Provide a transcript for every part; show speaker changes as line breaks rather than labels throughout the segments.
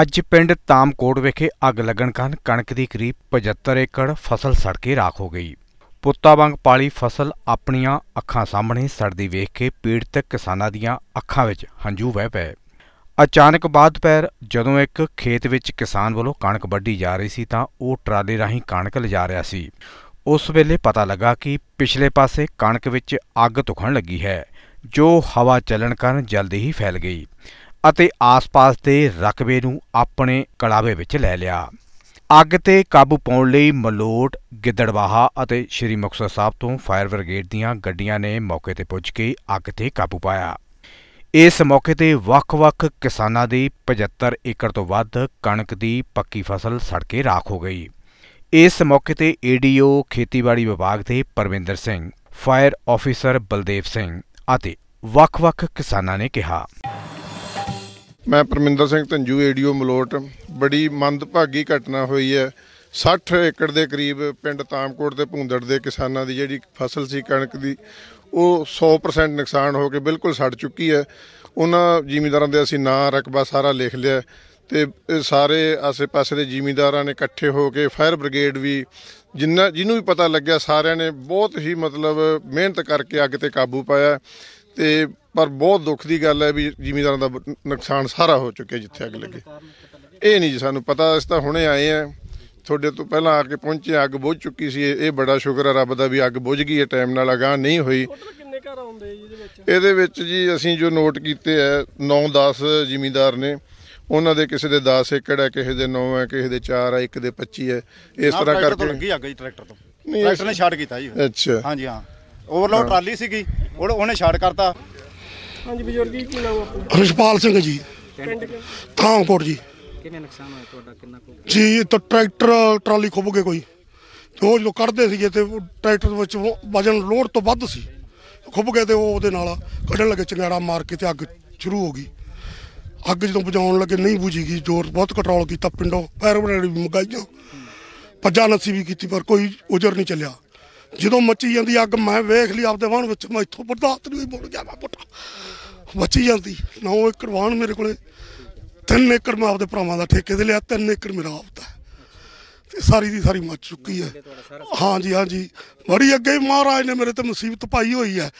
ਅੱਜ ਪਿੰਡ ਤਾਮਕੋਟ ਵਿਖੇ ਅੱਗ ਲੱਗਣ ਕਾਰਨ ਕਣਕ ਦੀ ਕਰੀਬ 75 ਏਕੜ ਫਸਲ ਸੜ ਕੇ ਰਾਖ ਹੋ ਗਈ। ਪੁੱਤਾ ਵਾਂਗ ਪਾਲੀ ਫਸਲ ਆਪਣੀਆਂ ਅੱਖਾਂ ਸਾਹਮਣੇ ਸੜਦੀ ਵੇਖ ਕੇ ਪੀੜਤ ਕਿਸਾਨਾਂ ਦੀਆਂ ਅੱਖਾਂ ਵਿੱਚ ਹੰਝੂ ਵਹਿ ਪਏ। ਅਚਾਨਕ ਬਾਅਦ ਪੈਰ ਜਦੋਂ ਇੱਕ ਖੇਤ ਵਿੱਚ ਕਿਸਾਨ ਵੱਲੋਂ ਕਣਕ ਵੱਢੀ ਜਾ ਰਹੀ ਸੀ ਤਾਂ ਉਹ ਟਰਾਲੇ ਰਾਹੀਂ ਕਣਕ ਲਿਜਾ ਰਿਹਾ ਸੀ। ਉਸ ਵੇਲੇ ਪਤਾ ਲੱਗਾ ਕਿ ਪਿਛਲੇ ਪਾਸੇ ਕਣਕ ਵਿੱਚ ਅੱਗ ਤੁਖਣ ਲੱਗੀ ਹੈ ਜੋ ਹਵਾ ਚੱਲਣ ਕਾਰਨ ਜਲਦੀ ਹੀ ਫੈਲ ਗਈ। ਅਤੇ ਆਸ-ਪਾਸ ਦੇ ਰਕਬੇ ਨੂੰ ਆਪਣੇ ਕਲਾਵੇ ਵਿੱਚ ਲੈ ਲਿਆ ਅੱਗ ਤੇ ਕਾਬੂ ਪਾਉਣ ਲਈ ਮਲੋਟ ਗਿੱਦੜਵਾਹਾ ਅਤੇ ਸ਼੍ਰੀ ਮੁਕਸਰ ਸਾਹਿਬ ਤੋਂ ਫਾਇਰ ਬ੍ਰਿਗੇਡ ਦੀਆਂ ਗੱਡੀਆਂ ਨੇ ਮੌਕੇ ਤੇ ਪਹੁੰਚ ਕੇ ਅੱਗ ਤੇ ਕਾਬੂ ਪਾਇਆ ਇਸ ਮੌਕੇ ਤੇ ਵੱਖ-ਵੱਖ ਕਿਸਾਨਾਂ ਦੀ 75 ਏਕੜ ਤੋਂ ਵੱਧ ਕਣਕ ਦੀ ਪੱਕੀ ਫਸਲ ਸੜ ਕੇ ਰਾਖ ਹੋ ਗਈ ਇਸ ਮੌਕੇ ਤੇ ਏਡੀਓ ਖੇਤੀਬਾੜੀ ਵਿਭਾਗ ਦੇ ਪਰਵਿੰਦਰ ਸਿੰਘ ਫਾਇਰ ਆਫੀਸਰ ਬਲਦੇਵ ਸਿੰਘ ਅਤੇ ਵੱਖ-ਵੱਖ ਕਿਸਾਨਾਂ ਨੇ ਕਿਹਾ
ਮੈਂ ਪਰਮਿੰਦਰ ਸਿੰਘ ਤੰਜੂ ਏਡੀਓ ਮਲੋਟ ਬੜੀ ਮੰਦਭਾਗੀ ਘਟਨਾ ਹੋਈ ਹੈ 60 ਏਕੜ ਦੇ ਕਰੀਬ ਪਿੰਡ ਤਾਮਕੋਟ ਤੇ ਭੁੰਦੜ ਦੇ ਕਿਸਾਨਾਂ ਦੀ ਜਿਹੜੀ ਫਸਲ ਸੀ ਕਣਕ ਦੀ ਉਹ 100% ਨੁਕਸਾਨ ਹੋ ਕੇ ਬਿਲਕੁਲ ਸੜ ਚੁੱਕੀ ਹੈ ਉਹਨਾਂ ਜ਼ਿਮੀਂਦਾਰਾਂ ਦੇ ਅਸੀਂ ਨਾਂ ਰਕਬਾ ਸਾਰਾ ਲਿਖ ਲਿਆ ਤੇ ਸਾਰੇ ਆਸੇ-ਪਾਸੇ ਦੇ ਜ਼ਿਮੀਂਦਾਰਾਂ ਨੇ ਇਕੱਠੇ ਹੋ ਕੇ ਫਾਇਰ ਬ੍ਰਿਗੇਡ ਵੀ ਜਿੰਨਾ ਜਿਹਨੂੰ ਵੀ ਪਤਾ ਲੱਗਿਆ ਸਾਰਿਆਂ ਨੇ ਬਹੁਤ ਹੀ ਮਤਲਬ ਮਿਹਨਤ ਕਰਕੇ ਅੱਗ ਤੇ ਕਾਬੂ ਪਾਇਆ ਤੇ ਪਰ ਬਹੁਤ ਦੁੱਖ ਦੀ ਗੱਲ ਹੈ ਵੀ ਜ਼ਿਮੀਂਦਾਰਾਂ ਦਾ ਨੁਕਸਾਨ ਸਾਰਾ ਹੋ ਚੁੱਕਿਆ ਜਿੱਥੇ ਅੱਗ ਲੱਗੇ ਇਹ ਨਹੀਂ ਜੀ ਸਾਨੂੰ ਪਤਾ ਅਸੀਂ ਤਾਂ ਹੁਣੇ ਆਏ ਆ ਤੁਹਾਡੇ ਤੋਂ ਪਹਿਲਾਂ ਆ ਕੇ ਪਹੁੰਚੇ ਅੱਗ ਬੁਝ ਚੁੱਕੀ ਸੀ ਇਹ ਬੜਾ ਸ਼ੁਕਰ ਹੈ ਰੱਬ ਦਾ ਵੀ ਅੱਗ ਬੁਝ ਗਈ ਹੈ ਟਾਈਮ ਨਾਲ ਅਗਾਹ ਨਹੀਂ ਹੋਈ ਇਹਦੇ ਵਿੱਚ ਜੀ ਅਸੀਂ ਜੋ ਨੋਟ ਕੀਤੇ ਐ 9-10 ਜ਼ਿਮੀਂਦਾਰ ਨੇ ਉਹਨਾਂ ਦੇ ਕਿਸੇ ਦੇ 10 ਏਕੜ ਹੈ ਕਿਸੇ ਦੇ 9 ਹੈ ਕਿਸੇ ਦੇ 4 ਹੈ ਇੱਕ ਦੇ 25 ਹੈ ਇਸ ਤਰ੍ਹਾਂ ਕਰਕੇ ਲੱਗੀ ਅੱਗ ਜੀ ਟਰੈਕਟਰ ਤੋਂ
ਟਰੈਕਟਰ ਨੇ ਛੱਡ ਕੀਤਾ ਜੀ ਅੱਛਾ ਹਾਂਜੀ ਹਾਂ ਓਵਰਲੋਡ ਟਰਾਲੀ ਸੀਗੀ ਉਹ ਉਹਨੇ ਛਾੜ ਕਰਤਾ
ਹਾਂਜੀ ਬਜ਼ੁਰਗ ਜੀ ਕੀ ਨਾਮ ਆਪਣਾ ਰਿਸ਼ਪਾਲ ਸਿੰਘ ਜੀ ਪਿੰਡ ਥਾਂਕੋਟ ਜੀ ਕਿੰਨੇ ਨੁਕਸਾਨ ਹੋਇਆ ਤੁਹਾਡਾ ਕਿੰਨਾ ਕੁ
ਜੀ ਇਹ ਤਾਂ ਟਰੈਕਟਰ ਟਰਾਲੀ ਖੁੱਭ ਗਏ ਕੋਈ ਉਹ ਜਦੋਂ ਕੱਢਦੇ ਸੀਗੇ ਤੇ ਟਰੈਕਟਰ ਵਿੱਚ ਵਜਨ ਲੋਡ ਤੋਂ ਵੱਧ ਸੀ ਖੁੱਭ ਗਏ ਤੇ ਉਹ ਉਹਦੇ ਨਾਲ ਕੱਢਣ ਲੱਗੇ ਚੰਗੜਾ ਮਾਰ ਕੇ ਤੇ ਅੱਗ ਸ਼ੁਰੂ ਹੋ ਗਈ ਅੱਗ ਜਦੋਂ ਬੁਝਾਉਣ ਲੱਗੇ ਨਹੀਂ ਬੁਝੀਗੀ ਜ਼ੋਰ ਬਹੁਤ ਕੰਟਰੋਲ ਕੀਤਾ ਪਿੰਡੋਂ ਫਾਇਰ ਬ੍ਰਿਗੇਡ ਵੀ ਮੰਗਾਈਆਂ ਪੱਜਾ ਨਸੀ ਵੀ ਕੀਤੀ ਪਰ ਕੋਈ ਉਜਰ ਨਹੀਂ ਚੱਲਿਆ ਜਦੋਂ ਮੱਚੀ ਜਾਂਦੀ ਅੱਗ ਮੈਂ ਵੇਖ ਲਈ ਆਪਦੇ ਵਾਹਣ ਵਿੱਚ ਮੈਂ ਇੱਥੋਂ ਬਰਦਾਸ਼ਤ ਨਹੀਂ ਹੋਈ ਮੁੜ ਗਿਆ ਮੈਂ ਪੁੱਟਾ ਮੱਚੀ ਜਾਂਦੀ 9 ਏਕੜ ਵਾਹਣ ਮੇਰੇ ਕੋਲੇ 3 ਏਕੜ ਮੈਂ ਆਪਦੇ ਭਰਾਵਾਂ ਦਾ ਠੇਕੇ ਤੇ ਲਿਆ 3 ਏਕੜ ਮੇਰਾ ਆਪਦਾ ਤੇ ਸਾਰੀ ਦੀ ਸਾਰੀ ਮੱਚ ਚੁੱਕੀ ਹੈ ਹਾਂਜੀ ਹਾਂਜੀ ਬੜੀ ਅੱਗੇ ਮਹਾਰਾਜ ਨੇ ਮੇਰੇ ਤੇ ਮੁਸੀਬਤ ਪਾਈ ਹੋਈ ਹੈ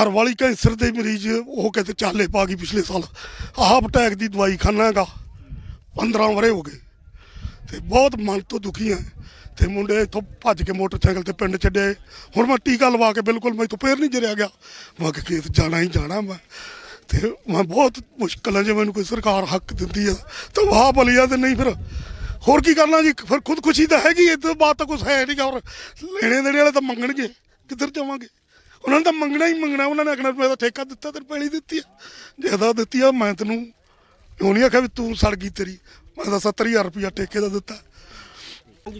ਘਰ ਵਾਲੀ ਕੈਂਸਰ ਦੇ ਮਰੀਜ਼ ਉਹ ਕਹਿੰਦੇ ਚਾਲੇ ਪਾ ਗਈ ਪਿਛਲੇ ਸਾਲ ਆਹ ਅਟੈਕ ਦੀ ਦਵਾਈ ਖਾਣਾਗਾ 15 ਵਰੇ ਹੋ ਗਏ ਤੇ ਬਹੁਤ ਮਨ ਤੋਂ ਦੁਖੀ ਆ ਤੇ ਮੁੰਡੇ ਇਥੋਂ ਭੱਜ ਕੇ ਮੋਟਰਸਾਈਕਲ ਤੇ ਪਿੰਡ ਛੱਡੇ ਹੁਣ ਮੈਂ ਟੀਕਾ ਲਵਾ ਕੇ ਬਿਲਕੁਲ ਮੈਂ ਇੱਥੋਂ ਪੈਰ ਨਹੀਂ ਜਰਿਆ ਗਿਆ ਮੈਂ ਕਿ ਕਿਸ ਜਾਣਾ ਹੀ ਜਾਣਾ ਮੈਂ ਤੇ ਮੈਂ ਬਹੁਤ ਮੁਸ਼ਕਲ ਜੇ ਮੈਨੂੰ ਕੋਈ ਸਰਕਾਰ ਹੱਕ ਦਿੰਦੀ ਆ ਤਾਂ ਵਾਹ ਬਲੀਆ ਤੇ ਨਹੀਂ ਫਿਰ ਹੋਰ ਕੀ ਕਰਨਾ ਜੀ ਫਿਰ ਖੁਦਕੁਸ਼ੀ ਤਾਂ ਹੈਗੀ ਇਹ ਤਾਂ ਬਾਤ ਤਾਂ ਹੈ ਨਹੀਂ ਔਰ ਲੈਣੇ ਦੇਣੇ ਵਾਲੇ ਤਾਂ ਮੰਗਣਗੇ ਕਿੱਧਰ ਜਾਵਾਂਗੇ ਉਹਨਾਂ ਨੇ ਤਾਂ ਮੰਗਣਾ ਹੀ ਮੰਗਣਾ ਉਹਨਾਂ ਨੇ ਆਖਣਾ ਮੈਂ ਤਾਂ ਠੇਕਾ ਦਿੱਤਾ ਤੇ ਪੈਲੀ ਦਿੱਤੀ ਜਿਆਦਾ ਦਿੱਤੀ ਆ ਮੈਂ ਤੈਨੂੰ ਉਹ ਨਹੀਂ ਆਖਿਆ ਵੀ ਤੂੰ ਸੜ ਗਈ ਤੇਰੀ ਮੈਂ ਤਾਂ 70000 ਰੁਪਇਆ ਠੇਕੇ ਦਾ ਦਿੱਤਾ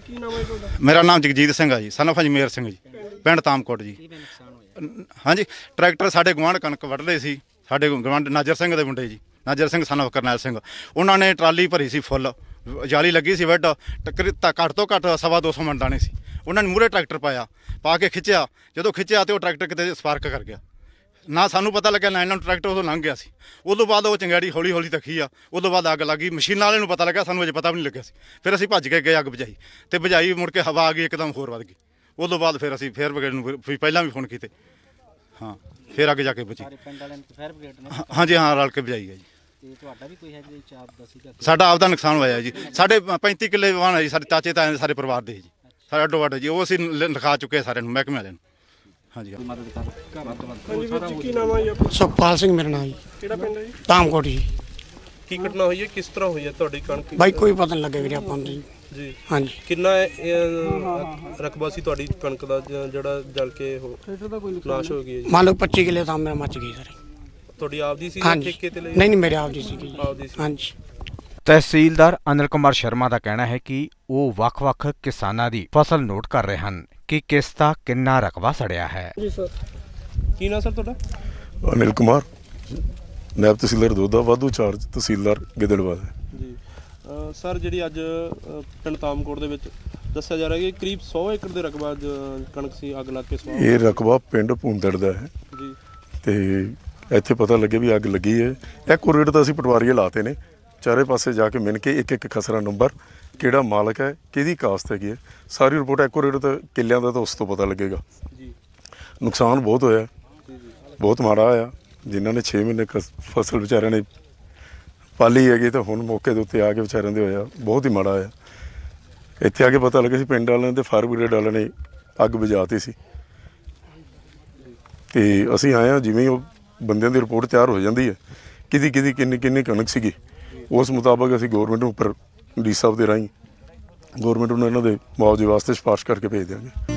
ਕੀ ਨਾਮ ਹੈ ਤੁਹਾਡਾ ਮੇਰਾ ਨਾਮ ਜਗਜੀਤ ਸਿੰਘ ਆ ਜੀ ਸਨ ਆਫ ਅਜਮੇਰ ਸਿੰਘ ਜੀ ਪਿੰਡ ਤਾਮਕੋਟ ਜੀ ਹਾਂਜੀ ਟਰੈਕਟਰ ਸਾਡੇ ਗਵਾਂਢ ਕਣਕ ਵੱਢਦੇ ਸੀ ਸਾਡੇ ਗਵਾਂਢ ਨਾਜਰ ਸਿੰਘ ਦੇ ਮੁੰਡੇ ਜੀ ਨਾਜਰ ਸਿੰਘ ਸਨ ਆਫ ਕਰਨੈਲ ਸਿੰਘ ਉਹਨਾਂ ਨੇ ਟਰਾਲੀ ਭਰੀ ਸੀ ਫੁੱਲ ਜਾਲੀ ਲੱਗੀ ਸੀ ਵੱਡ ਟੱਕਰ ਘੱਟ ਤੋਂ ਘੱਟ ਸਵਾ 200 ਮੰਡਾਣੇ ਸੀ ਉਹਨਾਂ ਨੇ ਮੂਰੇ ਟਰੈਕਟਰ ਪਾਇਆ ਪਾ ਕੇ ਖਿੱਚਿਆ ਜਦੋਂ ਖਿੱਚਿਆ ਤੇ ਉਹ ਟਰੈਕਟਰ ਕਿਤੇ ਸਪਾਰਕ ਕਰ ਗਿਆ ਨਾ ਸਾਨੂੰ ਪਤਾ ਲੱਗਿਆ ਨਾ ਇਹਨਾਂ ਟਰੈਕਟਰ ਉਦੋਂ ਲੰਘ ਗਿਆ ਸੀ ਉਦੋਂ ਬਾਅਦ ਉਹ ਚੰਗਾੜੀ ਹੌਲੀ ਹੌਲੀ ਤੱਕੀ ਆ ਉਦੋਂ ਬਾਅਦ ਅੱਗ ਲੱਗੀ ਮਸ਼ੀਨਾਂ ਵਾਲੇ ਨੂੰ ਪਤਾ ਲੱਗਾ ਸਾਨੂੰ ਅਜੇ ਪਤਾ ਵੀ ਨਹੀਂ ਲੱਗਿਆ ਸੀ ਫਿਰ ਅਸੀਂ ਭੱਜ ਕੇ ਗਏ ਅੱਗ ਬੁਝਾਈ ਤੇ ਬੁਝਾਈ ਮੁੜ ਕੇ ਹਵਾ ਆ ਗਈ ਇੱਕਦਮ ਹੋਰ ਵੱਧ ਗਈ ਉਦੋਂ ਬਾਅਦ ਫਿਰ ਅਸੀਂ ਫੇਰ ਬ੍ਰਿਗੇਡ ਨੂੰ ਫਿਰ ਪਹਿਲਾਂ ਵੀ ਫੋਨ ਕੀਤੇ ਹਾਂ ਫਿਰ ਅੱਗੇ ਜਾ ਕੇ ਬੁਝੀ ਹਾਂਜੀ ਹਾਂ ਰਲ ਕੇ ਬੁਝਾਈ ਹੈ ਜੀ ਤੁਹਾਡਾ ਵੀ ਕੋਈ ਹੈ ਸਾਡਾ ਆਪ ਦਾ ਨੁਕਸਾਨ ਹੋਇਆ ਜੀ ਸਾਡੇ 35 ਕਿੱਲੇ ਵਾਹਣ ਹੈ ਜੀ ਸਾਡੇ ਚਾਚੇ ਤਾਏ ਸਾਰੇ ਪਰਿਵਾਰ ਦੇ ਜੀ ਸਾਡਾ ਡੋਵਾਟ ਜੀ ਉਹ ਅਸੀਂ ਲਿਖਾ ਚੁੱਕੇ ਸਾਰੇ ਨੂੰ ਮਹਿਕਮੇ ਵਾਲਿਆਂ ਨੂੰ ਹਾਂਜੀ ਹਾਂ। ਮਦਦ ਕਰ ਘਰਾਂ ਤੋਂ ਵੱਧ ਹਾਂਜੀ
ਸੁਖਪਾਲ ਸਿੰਘ ਮੇਰਾ ਨਾਮ ਜੀ ਕਿਹੜਾ ਪਿੰਡ ਹੈ ਜੀ ਧਾਮਕੋਟ ਜੀ
ਕੀ ਘਟਨਾ ਹੋਈ ਹੈ ਕਿਸ ਤਰ੍ਹਾਂ ਹੋਈ ਹੈ ਤੁਹਾਡੀ ਕਣਕ ਬਾਈ ਕੋਈ ਪਤਾ ਨਹੀਂ ਲੱਗਿਆ ਵੀਰੇ ਆਪਾਂ ਨੂੰ ਜੀ।
ਜੀ ਹਾਂਜੀ
ਕਿੰਨਾ ਰਕਬਾ ਸੀ ਤੁਹਾਡੀ ਕਣਕ ਦਾ ਜਿਹੜਾ ਜਲ ਕੇ ਹੋ ਨਾਸ਼ ਹੋ ਗਈ ਜੀ ਮੰਨ ਲਓ 25
ਕਿੱਲੇ ਤਾਂ ਮੇਰਾ ਮੱਚ ਗਈ ਸਰ ਤੁਹਾਡੀ ਆਪਦੀ ਸੀ ਜਾਂ ਹਾਂਜੀ ਠੇਕੇ ਤੇ ਲਈ ਨਹੀਂ ਨਹੀਂ ਮੇਰੀ ਆਪ ਦੀ ਆਪਦੀ ਸੀ ਹਾਂਜੀ ਤਹਿਸੀਲਦਾਰ ਅਨਿਲ ਕੁਮਾਰ ਸ਼ਰਮਾ ਦਾ ਕਹਿਣਾ ਹੈ ਕਿ ਉਹ ਵੱਖ-ਵੱਖ ਕਿਸਾਨਾਂ ਦੀ ਫਸਲ ਨੋਟ ਕਰ ਰਹੇ ਹਨ ਕਿ ਕਿਸ ਦਾ ਕਿੰਨਾ ਰਕਬਾ ਸੜਿਆ ਹੈ
ਜੀ ਸਰ ਕੀ ਨਾਮ ਸਰ ਤੁਹਾਡਾ ਅਨਿਲ ਕੁਮਾਰ ਨਾਇਬ ਤਹਿਸੀਲਦਾਰ ਦੋਦਾ ਵਾਧੂ ਚਾਰਜ ਤਹਿਸੀਲਦਾਰ ਗਿੱਦੜਵਾ ਜੀ ਸਰ ਜਿਹੜੀ ਅੱਜ ਪਿੰਡ ਤਾਮਕੋਟ ਦੇ ਵਿੱਚ ਦੱਸਿਆ ਜਾ ਰਿਹਾ ਕਿ ਕਰੀਬ 100 ਏਕੜ ਦੇ ਰਕਬਾ ਕਣਕ ਸੀ ਅੱਗ ਲੱਗ ਕੇ ਸਵਾਹ ਇਹ ਰਕਬਾ ਪਿੰਡ ਪੁੰਦੜ ਦਾ ਹੈ ਜੀ ਤੇ ਇੱਥੇ ਪਤਾ ਲੱਗਿਆ ਵੀ ਅੱਗ ਲੱਗੀ ਹੈ ਐਕੋਰੇਟ ਤਾਂ ਅਸੀਂ ਪਟਵਾਰੀਏ ਲਾਤੇ ਨੇ ਚਾਰੇ ਪਾਸੇ ਜਾ ਕੇ ਮਿਲ ਕੇ ਇੱਕ ਇੱਕ ਖਸਰਾ ਨੰਬਰ ਕਿਹੜਾ ਮਾਲਕ ਹੈ ਕਿਹਦੀ ਕਾਸਤ ਹੈਗੀ ਹੈ ਸਾਰੀ ਰਿਪੋਰਟ ਐਕੂਰੇਟ ਤਾਂ ਕਿੱਲਿਆਂ ਦਾ ਤਾਂ ਉਸ ਤੋਂ ਪਤਾ ਲੱਗੇਗਾ ਜੀ ਨੁਕਸਾਨ ਬਹੁਤ ਹੋਇਆ ਬਹੁਤ ਮਾੜਾ ਆਇਆ ਜਿਨ੍ਹਾਂ ਨੇ 6 ਮਹੀਨੇ ਫਸਲ ਵਿਚਾਰਿਆਂ ਨੇ ਪਾਲੀ ਹੈਗੀ ਤਾਂ ਹੁਣ ਮੌਕੇ ਦੇ ਉੱਤੇ ਆ ਕੇ ਵਿਚਾਰਿਆਂ ਦੇ ਹੋਇਆ ਬਹੁਤ ਹੀ ਮਾੜਾ ਆਇਆ ਇੱਥੇ ਆ ਕੇ ਪਤਾ ਲੱਗਿਆ ਸੀ ਪਿੰਡ ਵਾਲਿਆਂ ਦੇ ਫਾਇਰ ਬ੍ਰਿਗੇਡ ਵਾਲਿਆਂ ਨੇ ਅੱਗ ਬੁਝਾਤੀ ਸੀ ਤੇ ਅਸੀਂ ਆਏ ਆ ਜਿਵੇਂ ਉਹ ਬੰਦਿਆਂ ਦੀ ਰਿਪੋਰਟ ਤਿਆਰ ਹੋ ਜਾਂਦੀ ਹੈ ਕਿਦੀ ਕਿਦੀ ਕਿੰਨੇ ਕਿੰਨੇ ਕਣਕ ਸੀਗੀ ਉਸ ਮੁਤਾਬਕ ਅਸੀਂ ਗਵਰਨਮੈਂਟ ਨੂੰ ਉੱਪਰ ਡੀ ਸਾਹਿਬ ਦੇ ਰਾਹੀਂ ਗਵਰਨਮੈਂਟ ਨੂੰ ਇਹਨਾਂ ਦੇ ਮੁਆਵਜ਼ੇ ਵਾਸਤੇ ਸਪਾਰਸ਼ ਕਰਕੇ ਭੇਜ ਦਿਆਂਗੇ